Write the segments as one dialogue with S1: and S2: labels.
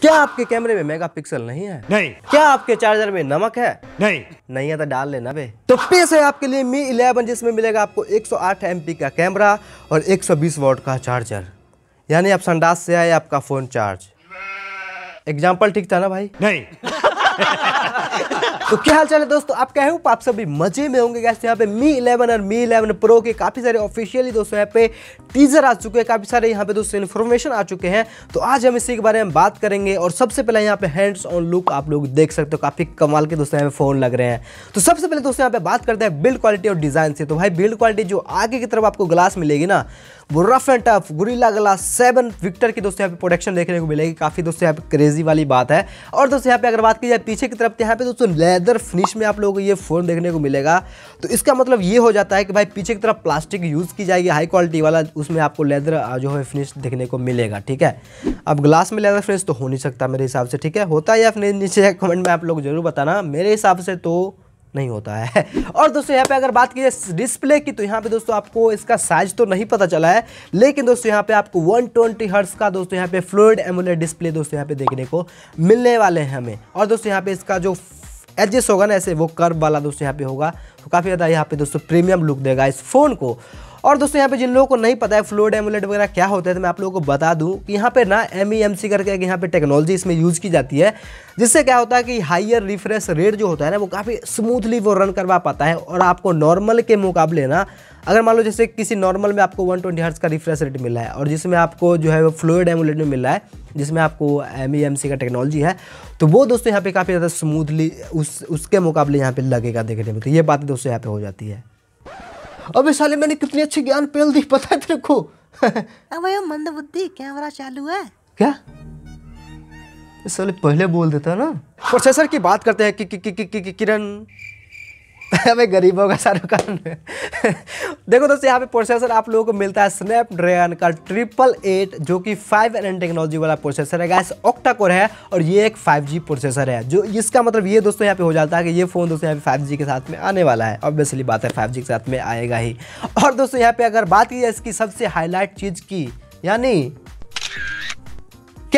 S1: क्या आपके कैमरे में मेगापिक्सल नहीं है नहीं क्या आपके चार्जर में नमक है नहीं नहीं है तो डाल लेना बे तो पेश है आपके लिए मी 11 जिसमें मिलेगा आपको 108 एमपी का कैमरा और 120 वोट का चार्जर यानी आप संडास से आए आपका फोन चार्ज एग्जाम्पल ठीक था ना भाई नहीं तो क्या हाल चाल है दोस्तों आप क्या आप सभी मजे में होंगे गैस यहाँ पे मी 11 और मी 11 प्रो के काफ़ी सारे ऑफिशियली दोस्तों यहाँ पे टीजर आ चुके हैं काफ़ी सारे यहाँ पे दोस्तों इन्फॉर्मेशन आ चुके हैं तो आज हम इसी के बारे में बात करेंगे और सबसे पहले यहाँ पे हैंड्स ऑन लुक आप लोग देख सकते हो काफ़ी कमाल के दोस्तों यहाँ पे फ़ोन लग रहे हैं तो सबसे पहले दोस्तों यहाँ पे बात करते हैं बिल्ड क्वालिटी और डिज़ाइन से तो भाई बिल्ड क्वालिटी जो आगे की तरफ आपको ग्लास मिलेगी ना वो रफ एंड टफ गुरीला गला सेवन विक्टर की दोस्तों यहाँ पे प्रोडक्शन देखने को मिलेगी काफ़ी दोस्तों यहाँ पे क्रेजी वाली बात है और दोस्तों यहाँ पे अगर बात की जाए पीछे की तरफ तो यहाँ पे दोस्तों लेदर फिनिश में आप लोगों को ये फ़ोन देखने को मिलेगा तो इसका मतलब ये हो जाता है कि भाई पीछे की तरफ प्लास्टिक यूज़ की जाएगी हाई क्वालिटी वाला उसमें आपको लेदर जो है फिनिश देखने को मिलेगा ठीक है अब ग्लास में लेदर फिनिश तो हो नहीं सकता मेरे हिसाब से ठीक है होता है या फिर नीचे कमेंट में आप लोग जरूर बताना मेरे हिसाब से तो नहीं होता है और दोस्तों यहाँ पे अगर बात की जाए डिस्प्ले की तो यहाँ पे दोस्तों आपको इसका साइज तो नहीं पता चला है लेकिन दोस्तों यहाँ पे आपको 120 ट्वेंटी हर्ट्स का दोस्तों यहाँ पे फ्लोइड एमुलेट डिस्प्ले दोस्तों यहाँ पे देखने को मिलने वाले हैं हमें और दोस्तों यहाँ पे इसका जो एडजस्ट होगा ना ऐसे वो कर्व वाला दोस्तों यहाँ पे होगा तो काफ़ी ज़्यादा यहाँ पे दोस्तों प्रीमियम लुक देगा इस फ़ोन को और दोस्तों यहाँ पे जिन लोगों को नहीं पता है फ्लोड एमुलेट वगैरह क्या होता है तो मैं आप लोगों को बता दूँ कि यहाँ पे ना एम ई एम सी करके यहाँ पे टेक्नोलॉजी इसमें यूज़ की जाती है जिससे क्या होता है कि हाइयर रिफ्रेश रेट जो होता है ना वो काफ़ी स्मूथली वो रन करवा पाता है और आपको नॉर्मल के मुकाबले ना अगर मान लो जैसे किसी नॉर्मल में आपको वन ट्वेंटी का रिफ्रेश रेट मिला है और जिसमें आपको जो है वो फ्लोइड एमुलेट में मिला है जिसमें आपको एम ई एम सी का टेक्नोलॉजी है तो वो दोस्तों यहाँ पर काफ़ी ज़्यादा स्मूथली उस उसके मुकाबले यहाँ पर लगेगा देखने में तो ये बात दोस्तों यहाँ पर हो जाती है अबे साले मैंने कितनी अच्छी ज्ञान पेल दी पता है तेरे को अबे मंद बुद्धि कैमरा चालू है क्या साले पहले बोल देता ना प्रोसेसर की बात करते हैं कि, कि, कि, कि, कि, कि, किरण हमें गरीबों का शाहरुख खान देखो दोस्तों यहाँ पे प्रोसेसर आप लोगों को मिलता है स्नैपड्रैगन का ट्रिपल एट जो कि फाइव एन टेक्नोलॉजी वाला प्रोसेसर है गैस ऑक्टा कोर है और ये एक 5G प्रोसेसर है जो इसका मतलब ये दोस्तों यहाँ पे हो जाता है कि ये फ़ोन दोस्तों यहाँ पे फाइव के साथ में आने वाला है ऑब्वियसली बात है फाइव के साथ में आएगा ही और दोस्तों यहाँ पे अगर बात की जाए इसकी सबसे हाईलाइट चीज़ की यानी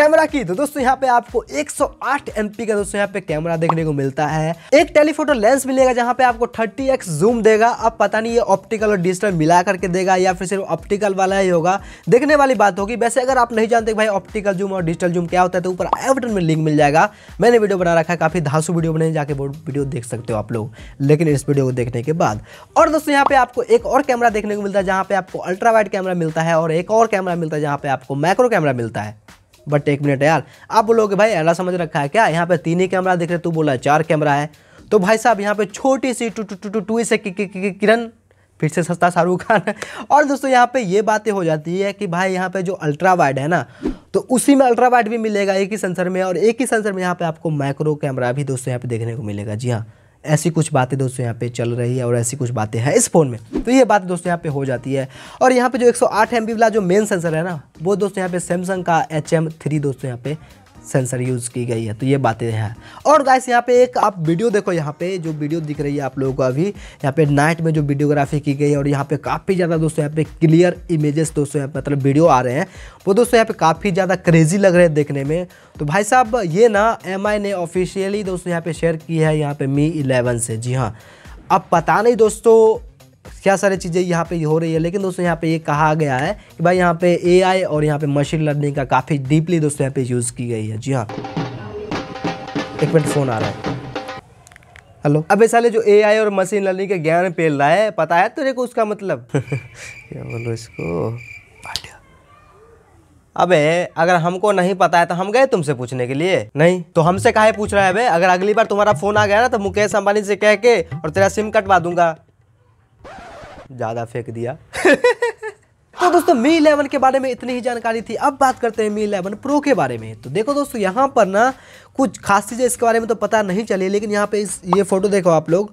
S1: कैमरा की तो दोस्तों यहाँ पे आपको 108 एमपी का दोस्तों यहाँ पे कैमरा देखने को मिलता है एक टेलीफोटो लेंस मिलेगा जहाँ पे आपको 30x जूम देगा अब पता नहीं ये ऑप्टिकल और डिजिटल मिला करके देगा या फिर सिर्फ ऑप्टिकल वाला ही होगा देखने वाली बात होगी वैसे अगर आप नहीं जानते भाई ऑप्टिकल जूम और डिजिटल जूम क्या होता है तो ऊपर आई बटन में लिंक मिल जाएगा मैंने वीडियो बना रखा है काफी धासु वीडियो बने जाके वो वीडियो देख सकते हो आप लोग लेकिन इस वीडियो को देखने के बाद और दोस्तों यहाँ पे आपको एक और कैमरा देखने को मिलता है जहाँ पे आपको अल्ट्रा वाइड कैमरा मिलता है और एक और कैमरा मिलता है जहाँ पे आपको माइक्रो कैमरा मिलता है बट एक मिनट यार आप बोलोगे भाई ऐसा समझ रखा है क्या यहाँ पे तीन ही कैमरा दिख रहे तू बोला चार कैमरा है तो भाई साहब यहाँ पे छोटी सी two two two two two से किरण फिर से सस्ता शाहरुख खान और दोस्तों यहाँ पे ये बातें हो जाती है कि भाई यहाँ पे जो अल्ट्रा वाइड है ना तो उसी में अल्ट्रा वाइड भी मिलेगा एक ही सेंसर में और एक ही सेंसर में यहाँ पे आपको माइक्रो कैमरा भी दोस्तों यहाँ पे देखने को मिलेगा जी हाँ ऐसी कुछ बातें दोस्तों यहाँ पे चल रही है और ऐसी कुछ बातें हैं इस फ़ोन में तो ये बात दोस्तों यहाँ पे हो जाती है और यहाँ पे जो 108 सौ वाला जो मेन सेंसर है ना वो दोस्तों यहाँ पे सैमसंग का एच एम थ्री दोस्तों यहाँ पे सेंसर यूज़ की गई है तो ये बातें हैं और गाइस यहाँ पे एक आप वीडियो देखो यहाँ पे जो वीडियो दिख रही है आप लोगों को अभी यहाँ पे नाइट में जो वीडियोग्राफी की गई है और यहाँ पे काफ़ी ज़्यादा दोस्तों यहाँ पे क्लियर इमेजेस दोस्तों यहाँ पे मतलब वीडियो आ रहे हैं वो दोस्तों यहाँ पे काफ़ी ज़्यादा क्रेजी लग रहे हैं देखने में तो भाई साहब ये ना एम ने ऑफिशियली दोस्तों यहाँ पे शेयर की है यहाँ पे मी इलेवन से जी हाँ अब पता नहीं दोस्तों क्या सारी चीज़ें यहाँ पे हो रही है लेकिन दोस्तों यहाँ पे ये कहा गया है कि भाई यहाँ पे एआई और यहाँ पे मशीन लर्निंग का काफ़ी डीपली दोस्तों यहाँ पे यूज़ की गई है जी हाँ एक मिनट फ़ोन आ रहा है हेलो ये साले जो एआई और मशीन लर्निंग के ज्ञान पेल रहा है पता है तेरे को उसका मतलब क्या बोलो इसको अबे अगर हमको नहीं पता है तो हम गए तुमसे पूछने के लिए नहीं तो हमसे काहे पूछ रहा है अबे अगर अगली बार तुम्हारा फोन आ गया ना तो मुकेश अंबानी से कह के और तेरा सिम कटवा दूंगा ज़्यादा फेंक दिया तो दोस्तों मी इलेवन के बारे में इतनी ही जानकारी थी अब बात करते हैं मी इलेवन प्रो के बारे में तो देखो दोस्तों यहाँ पर ना कुछ खास चीज़ें इसके बारे में तो पता नहीं चली लेकिन यहाँ पे इस ये फ़ोटो देखो आप लोग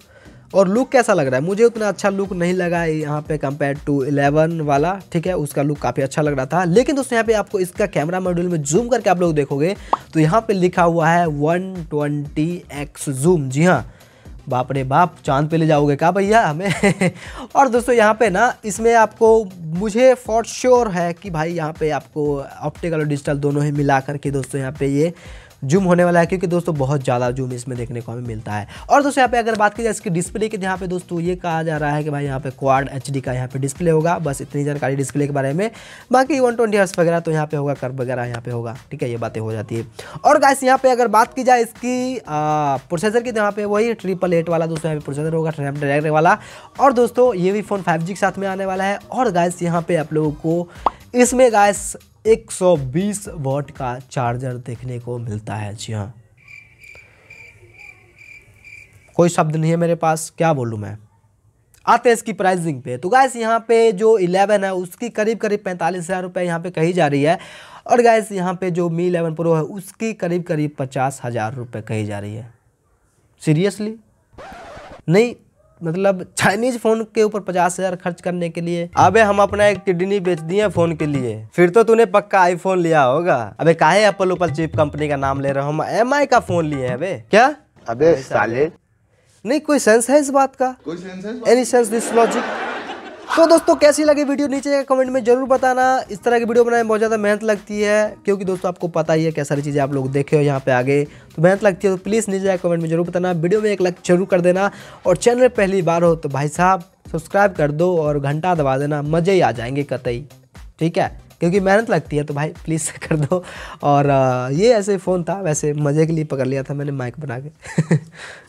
S1: और लुक कैसा लग रहा है मुझे उतना अच्छा लुक नहीं लगा यहाँ पे कंपेयर टू 11 वाला ठीक है उसका लुक काफ़ी अच्छा लग रहा था लेकिन दोस्तों यहाँ पे आपको इसका कैमरा मॉड्यूल में जूम करके आप लोग देखोगे तो यहाँ पे लिखा हुआ है 120x जूम जी हाँ बाप रे बाप चांद पे ले जाओगे क्या भैया हमें और दोस्तों यहाँ पे ना इसमें आपको मुझे फॉर श्योर है कि भाई यहाँ पे आपको ऑप्टिकल और डिजिटल दोनों ही मिला करके दोस्तों यहाँ पे ये जूम होने वाला है क्योंकि दोस्तों बहुत ज़्यादा जूम इसमें देखने को हमें मिलता है और दोस्तों यहाँ पे अगर बात की जाए इसकी डिस्प्ले की यहाँ पे दोस्तों ये कहा जा रहा है कि भाई यहाँ पे क्वाड एच का यहाँ पे डिस्प्ले होगा बस इतनी जानकारी डिस्प्ले के बारे में बाकी वन ट्वेंटी वगैरह तो यहाँ पे होगा कर वगैरह यहाँ पे होगा ठीक है ये बातें हो जाती है और गैस यहाँ पे अगर बात की जाए इसकी प्रोसेसर की यहाँ पे वही ट्रिपल एट वाला दोस्तों यहाँ पे प्रोसेसर होगा स्नैपड्रैगन वाला और दोस्तों ये भी फ़ोन फाइव के साथ में आने वाला है और गैस यहाँ पे आप लोगों को इसमें गैस 120 वॉट का चार्जर देखने को मिलता है जी हाँ कोई शब्द नहीं है मेरे पास क्या बोलूँ मैं आते हैं इसकी प्राइसिंग पे तो गैस यहाँ पे जो 11 है उसकी करीब करीब पैंतालीस हज़ार रुपये यहाँ पर कही जा रही है और गैस यहाँ पे जो मी 11 प्रो है उसकी करीब करीब पचास हज़ार रुपये कही जा रही है सीरियसली नहीं मतलब चाइनीज फोन के ऊपर पचास हजार खर्च करने के लिए अबे हम अपना एक किडनी बेच दिए फोन के लिए फिर तो तूने पक्का आईफोन लिया होगा अबे काहे एप्पल उपल चीप कंपनी का नाम ले रहा हूँ एम का फोन लिए है अबे क्या अबे साले नहीं कोई सेंस है इस बात का कोई सेंस है एनी सेंस दिस लॉजिक तो दोस्तों कैसी लगी वीडियो नीचे कमेंट में जरूर बताना इस तरह की वीडियो बनाने में बहुत ज़्यादा मेहनत लगती है क्योंकि दोस्तों आपको पता ही है क्या सारी चीज़ें आप लोग देखे हो यहाँ पे आगे तो मेहनत लगती है तो प्लीज़ नीचे कमेंट में जरूर बताना वीडियो में एक लाइक जरूर कर देना और चैनल पहली बार हो तो भाई साहब सब्सक्राइब कर दो और घंटा दबा देना मज़े ही आ जाएंगे कतई ठीक है क्योंकि मेहनत लगती है तो भाई प्लीज़ कर दो और ये ऐसे फ़ोन था वैसे मज़े के लिए पकड़ लिया था मैंने माइक बना के